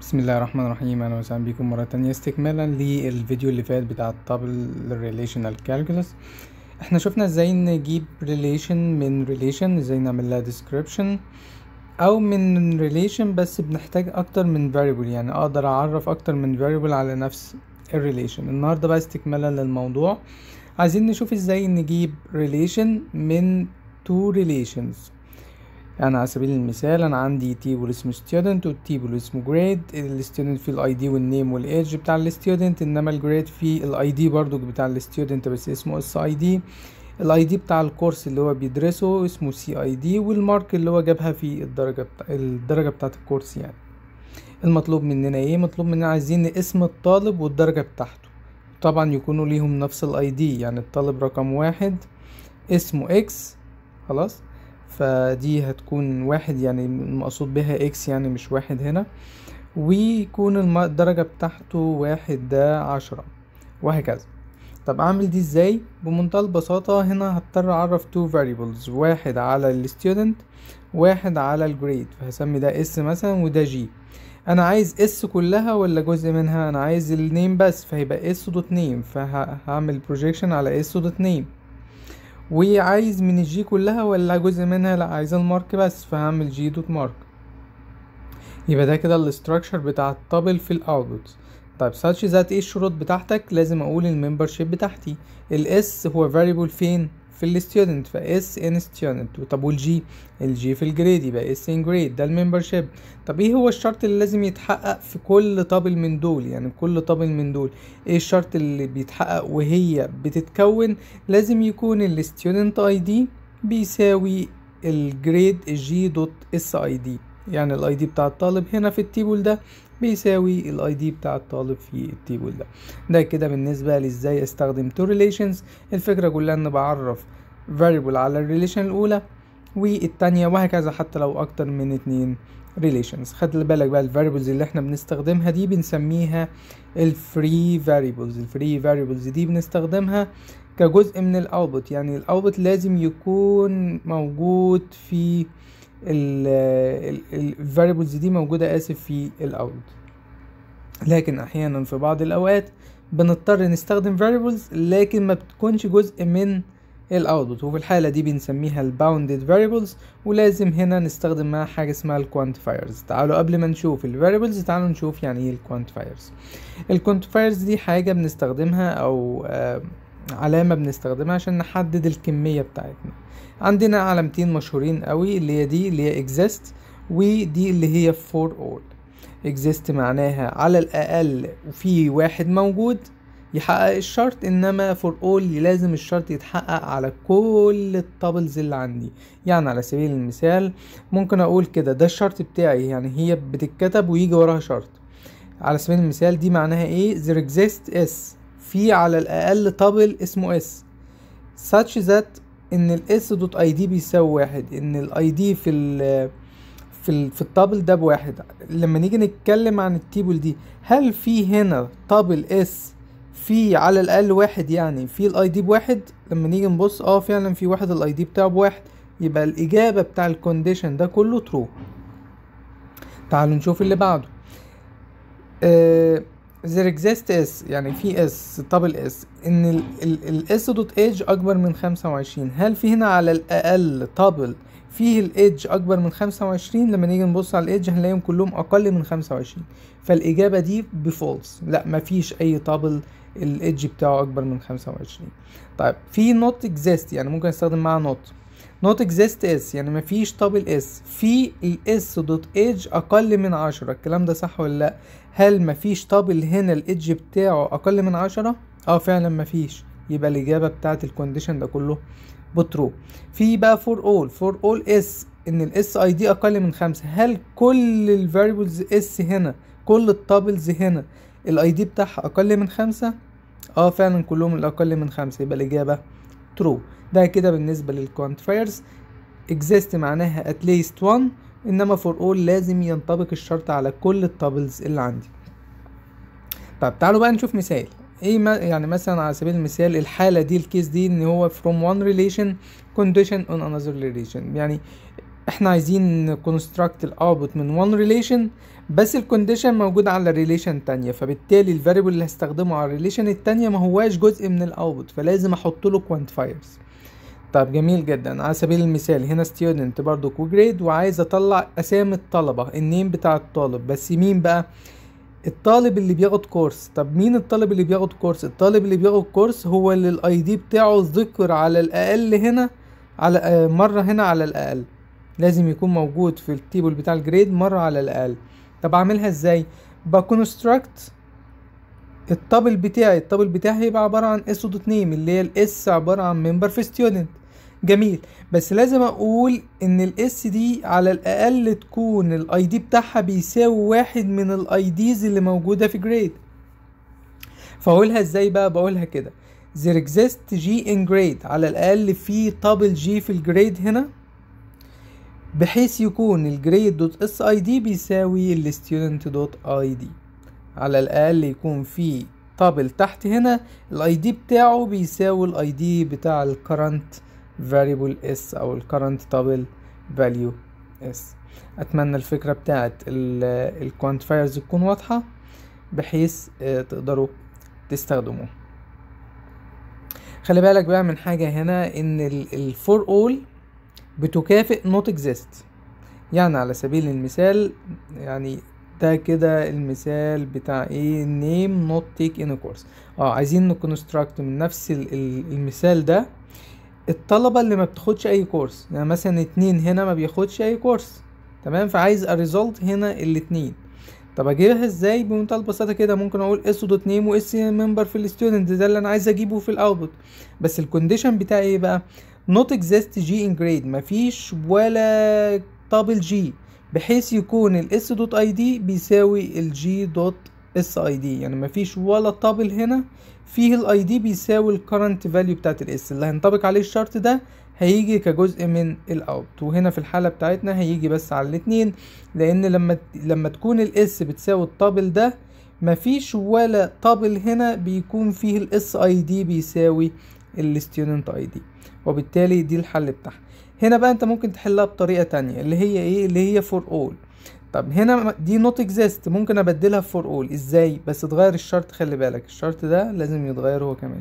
بسم الله الرحمن الرحيم اهلا وسهلا بكم مره تانية استكمالا للفيديو اللي فات بتاع الطابل ريليشنال كالكولس احنا شفنا ازاي نجيب ريليشن من ريليشن ازاي نعمل لها ديسكريبشن او من ريليشن بس بنحتاج اكتر من variable يعني اقدر اعرف اكتر من variable على نفس الريليشن النهارده بقى استكمالا للموضوع عايزين نشوف ازاي نجيب ريليشن من two relations يعني على سبيل المثال انا عندي تيبل اسمه student والتيبل اسمه grade الستيودنت فيه الاي دي والنيم والايدج بتاع الستيودنت انما الجريد فيه الاي دي برضو بتاع الستيودنت بس اسمه اس اي دي الاي دي بتاع الكورس اللي هو بيدرسه اسمه سي اي دي والمارك اللي هو جابها في الدرجه بتاع الدرجه بتاعت الكورس يعني المطلوب مننا ايه مطلوب مننا عايزين اسم الطالب والدرجه بتاعته طبعا يكونوا ليهم نفس الاي دي يعني الطالب رقم واحد اسمه اكس خلاص فدي هتكون واحد يعني المقصود بها اكس يعني مش واحد هنا ويكون الدرجة بتاعته واحد ده عشرة وهكذا طب اعمل دي ازاي بمنتهى البساطة هنا هضطر اعرف two variables واحد على الستودنت واحد على الجريد فهسمي ده اس مثلا وده جي انا عايز اس كلها ولا جزء منها انا عايز النيم بس فهيبقى اس دوت نيم فهعمل projection على اس دوت نيم وعايز من الجي كلها ولا جزء منها لا عايز المارك بس فهعمل جي دوت مارك يبقى ده كده الاستراكشر بتاع التابل في الاوتبوتس طيب ساتش ذات ايه الشروط بتاعتك لازم اقول الممبرشيب بتاعتي الاس هو فاريبل فين في الستودنت فاس ان ستودنت طب والجي الجي في الجريد يبقى اس ان جريد ده الممبرشيب طب ايه هو الشرط اللي لازم يتحقق في كل طابل من دول يعني كل طابل من دول ايه الشرط اللي بيتحقق وهي بتتكون لازم يكون ال اي دي بيساوي الجريد جي دوت اس اي دي يعني الاي دي بتاع الطالب هنا في التيبل ده بيساوي الاي دي بتاع الطالب في التيبل ده ده كده بالنسبه لازاي استخدم تو ريليشنز الفكره كلها ان بعرف فاريبل على الريليشن الاولى والتانية وهكذا حتى لو اكتر من اتنين ريليشنز خد بالك بقى الفاريبلز اللي احنا بنستخدمها دي بنسميها الفري فاريبلز الفري فاريبلز دي بنستخدمها كجزء من الاوتبوت يعني الاوتبوت لازم يكون موجود في variables دي موجودة اسف في الاوت لكن احيانا في بعض الاوقات بنضطر نستخدم variables لكن ما بتكونش جزء من الاوتبوت وفي الحالة دي بنسميها bounded variables ولازم هنا نستخدم معاها حاجة اسمها quantifiers تعالوا قبل ما نشوف variables تعالوا نشوف يعني ايه الكوانتيفايرز quantifiers دي حاجة بنستخدمها او آه، علامة بنستخدمها عشان نحدد الكمية بتاعتنا عندنا علامتين مشهورين قوي اللي هي دي اللي هي exist ودي اللي هي for all exist معناها على الأقل في واحد موجود يحقق الشرط انما فور اول لازم الشرط يتحقق على كل التابلز اللي عندي يعني على سبيل المثال ممكن اقول كده ده الشرط بتاعي يعني هي بتتكتب ويجي وراها شرط على سبيل المثال دي معناها ايه there exists s في على الأقل طابل اسمه اس such that ان الاس دوت اي دي بيساوي واحد ان الاي دي في ال في ال في الطابل ده بواحد لما نيجي نتكلم عن التيبل دي هل في هنا طابل اس في على الاقل واحد يعني في الاي دي بواحد لما نيجي نبص اه فعلا في واحد الاي دي بتاعه بواحد يبقى الاجابه بتاع الكونديشن ده كله ترو تعالوا نشوف اللي بعده آه there exist s يعني في s طبل اس ان الاس دوت ايج اكبر من 25 هل في هنا على الاقل طبل فيه الايدج اكبر من 25 لما نيجي نبص على الايدج هنلاقيهم كلهم اقل من 25 فالاجابه دي بفولس لا مفيش اي طابل الايدج بتاعه اكبر من 25 طيب في نوت اكزيست يعني ممكن استخدم معاها نوت not exist اس يعني مفيش طابل اس في الاس دوت ايدج اقل من عشرة الكلام ده صح ولا لا هل مفيش طابل هنا الايدج بتاعه اقل من عشرة اه فعلا مفيش يبقى الاجابه بتاعت الكونديشن ده كله بترو في بقى فور اول فور اول اس ان الاس اي دي اقل من خمسة هل كل الفاريبلز اس هنا كل التابلز هنا الاي دي بتاعها اقل من خمسة اه فعلا كلهم الاقل من خمسة يبقى الاجابه true ده كده بالنسبة للكوانتيفايرز exist معناها at least one انما for all لازم ينطبق الشرط على كل التابلز اللي عندي طب تعالوا بقى نشوف مثال ايه ما يعني مثلا على سبيل المثال الحاله دي الكيس دي ان هو from one relation condition on another relation يعني احنا عايزين نكونستراكت الاوتبوت من وان ريليشن بس الكونديشن موجود على ريليشن تانية فبالتالي الفاريبل اللي هستخدمه على الريليشن التانية ما هواش جزء من الاوتبوت فلازم احط له كوانتيفايرز طب جميل جدا على سبيل المثال هنا ستيودنت برضو جريد وعايز اطلع اسامي الطلبة النيم بتاع الطالب بس مين بقى الطالب اللي بياخد كورس طب مين الطالب اللي بياخد كورس الطالب اللي بياخد كورس هو اللي الاي دي بتاعه ذكر على الاقل هنا على آه، مرة هنا على الاقل لازم يكون موجود في التيبل بتاع الجريد مرة على الأقل طب أعملها إزاي بكونستراكت الطابل بتاعي الطابل بتاعي هيبقى عبارة عن اس دوت نيم اللي هي الاس عبارة عن ممبر في ستودنت جميل بس لازم اقول ان الاس دي على الاقل تكون الاي دي بتاعها بيساوي واحد من الاي ديز اللي موجودة في جريد فاقولها ازاي بقى بقولها كده there exists g in grade على الاقل في طابل g في الجريد هنا بحيث يكون الجريد دوت اس اي دي بيساوي الستودنت دوت اي دي على الاقل يكون في طابل تحت هنا الاي دي بتاعه بيساوي الاي دي بتاع الكرنت فاريبل اس او الكرنت طابل فاليو اس اتمنى الفكره بتاعت الكوانتفايرز تكون واضحه بحيث آه، تقدروا تستخدموه خلي بالك بقى من حاجه هنا ان الفور اول بتكافئ نوت اكزيست يعني على سبيل المثال يعني ده كده المثال بتاع ايه نيم نوت تيك ان كورس اه عايزين نكونستراكت من نفس المثال ده الطلبة اللي ما بتاخدش اي كورس يعني مثلا اتنين هنا ما بياخدش اي كورس تمام فعايز الريزلت هنا الاتنين طب اجيبها ازاي بمنتهى البساطه كده ممكن اقول اس دوت نيم واس ممبر في الستودنت ده اللي انا عايز اجيبه في الاوتبوت بس الكونديشن بتاعي ايه بقى not exist جي in grade مفيش ولا طابل جي بحيث يكون ال s دوت اي دي بيساوي ال g دوت اس اي دي يعني مفيش ولا طابل هنا فيه الاي دي بيساوي الكرنت فاليو بتاعت الاس اللي هينطبق عليه الشرط ده هيجي كجزء من الاوت وهنا في الحاله بتاعتنا هيجي بس على الاتنين لان لما لما تكون الاس بتساوي الطابل ده مفيش ولا طابل هنا بيكون فيه الاس اي دي بيساوي الستودنت اي دي وبالتالي دي الحل بتاعها هنا بقى انت ممكن تحلها بطريقه تانية اللي هي ايه اللي هي فور اول طب هنا دي نوت اكزيست ممكن ابدلها فور اول ازاي بس تغير الشرط خلي بالك الشرط ده لازم يتغير هو كمان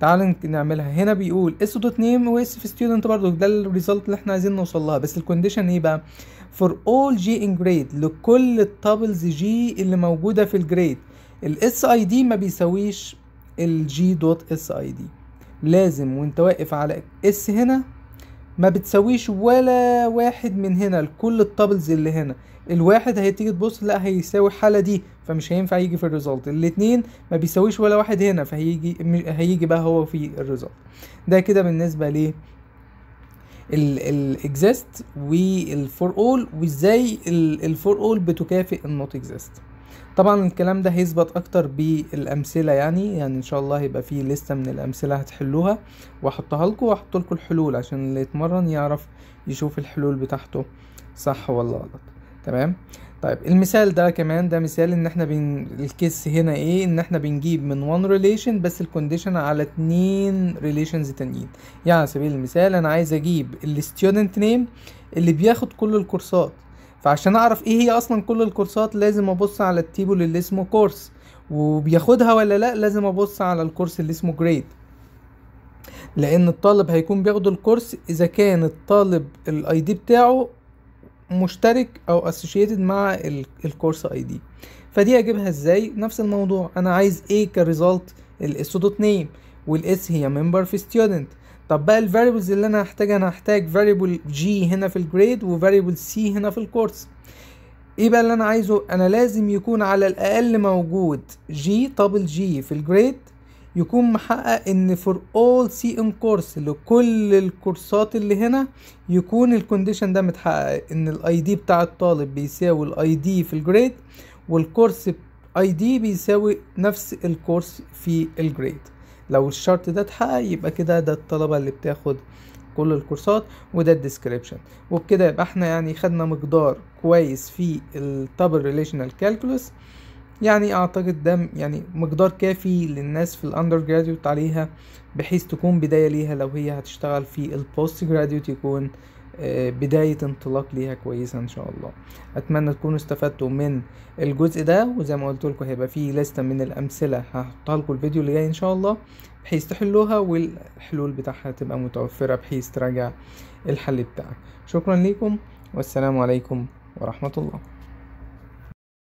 تعال نعملها هنا بيقول اس دوت نيم واس في ستودنت برضو ده الريزلت اللي احنا عايزين نوصل لها بس الكونديشن ايه بقى فور اول جي ان جريد لكل التابلز جي اللي موجوده في الجريد الاس اي دي ما بيساويش الجي دوت اس اي دي لازم وانت واقف على اس هنا ما بتسويش ولا واحد من هنا لكل التابلز اللي هنا الواحد هتيجي تبص لا هيساوي الحاله دي فمش هينفع يجي في الريزلت الاثنين ما بيساويش ولا واحد هنا فهيجي هيجي بقى هو في الريزلت ده كده بالنسبه ليه الاكزيست والفور اول وازاي الفور اول بتكافئ النوت اكزيست طبعا الكلام ده هيثبت اكتر بالامثله يعني يعني ان شاء الله هيبقى في لسته من الامثله هتحلوها واحطها لكم واحط لكم الحلول عشان اللي يتمرن يعرف يشوف الحلول بتاعته صح ولا غلط تمام طيب المثال ده كمان ده مثال ان احنا بن الكيس هنا ايه ان احنا بنجيب من وان ريليشن بس الكونديشن على اتنين ريليشنز تانيين يعني على سبيل المثال انا عايز اجيب الستودنت نيم اللي بياخد كل الكورسات فعشان اعرف ايه هي اصلا كل الكورسات لازم ابص على التيبل اللي اسمه كورس وبياخدها ولا لا لازم ابص على الكورس اللي اسمه جريد لان الطالب هيكون بياخد الكورس اذا كان الطالب الاي دي بتاعه مشترك او اسوشيتد مع الكورس اي دي فدي اجيبها ازاي نفس الموضوع انا عايز ايه كريزالت الاس دوت نيم والاس هي ممبر في ستودنت طب بقى variables اللي انا هحتاجها انا هحتاج variable جي هنا في و variable سي هنا في الكورس ايه بقى اللي انا عايزه انا لازم يكون على الاقل موجود g طابل جي في grade يكون محقق ان فور اول سي ان كورس لكل الكورسات اللي هنا يكون الكونديشن ده متحقق ان ال دي بتاع الطالب بيساوي ال دي في grade والكورس اي دي بيساوي نفس الكورس في grade لو الشرط ده اتحقق يبقى كده ده الطلبة اللي بتاخد كل الكورسات وده الديسكريبشن وبكده يبقى احنا يعني خدنا مقدار كويس في التابل ريليشنال كالكولس يعني اعتقد ده يعني مقدار كافي للناس في الاندر جراديوت عليها بحيث تكون بداية ليها لو هي هتشتغل في البوست جراديوت يكون آه، بداية انطلاق ليها كويسة ان شاء الله اتمنى تكونوا استفدتوا من الجزء ده وزي ما قلت لكم هيبقى فيه لستة من الامثلة هحطها لكم الفيديو اللي جاي ان شاء الله بحيث تحلوها والحلول بتاعها تبقى متوفرة بحيث تراجع الحل بتاعك شكرا ليكم والسلام عليكم ورحمة الله